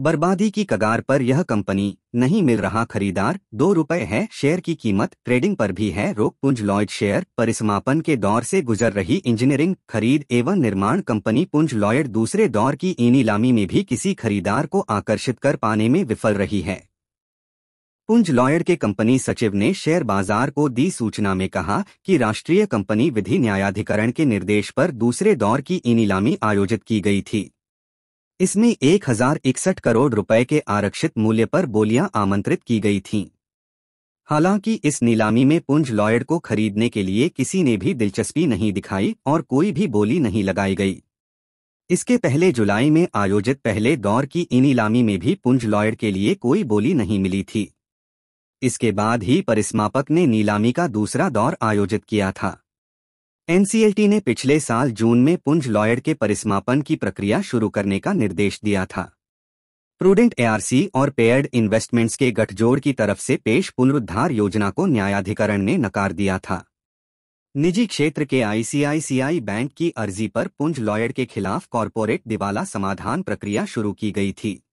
बर्बादी की कगार पर यह कंपनी नहीं मिल रहा खरीदार दो रुपए है शेयर की कीमत ट्रेडिंग पर भी है रोक पुंज लॉयड शेयर परिसमापन के दौर से गुजर रही इंजीनियरिंग खरीद एवं निर्माण कंपनी पुंज लॉयड दूसरे दौर की ईनीलामी में भी किसी खरीदार को आकर्षित कर पाने में विफल रही है पुंज लॉयड के कंपनी सचिव ने शेयर बाजार को दी सूचना में कहा कि राष्ट्रीय कंपनी विधि न्यायाधिकरण के निर्देश पर दूसरे दौर की ईनीलामी आयोजित की गई थी इसमें एक हजार इकसठ करोड़ रुपए के आरक्षित मूल्य पर बोलियां आमंत्रित की गई थीं हालांकि इस नीलामी में पुंज लॉयड को खरीदने के लिए किसी ने भी दिलचस्पी नहीं दिखाई और कोई भी बोली नहीं लगाई गई इसके पहले जुलाई में आयोजित पहले दौर की नीलामी में भी पुंज लॉयड के लिए कोई बोली नहीं मिली थी इसके बाद ही परिसमापक ने नीलामी का दूसरा दौर आयोजित किया था एनसीएलटी ने पिछले साल जून में पुंज लॉयड के परिसमापन की प्रक्रिया शुरू करने का निर्देश दिया था प्रूडेंट एआरसी और पेयर्ड इन्वेस्टमेंट्स के गठजोड़ की तरफ से पेश पुनरुद्धार योजना को न्यायाधिकरण ने नकार दिया था निजी क्षेत्र के आईसीआईसीआई बैंक की अर्जी पर पुंज लॉयड के खिलाफ कॉरपोरेट दिवाला समाधान प्रक्रिया शुरू की गई थी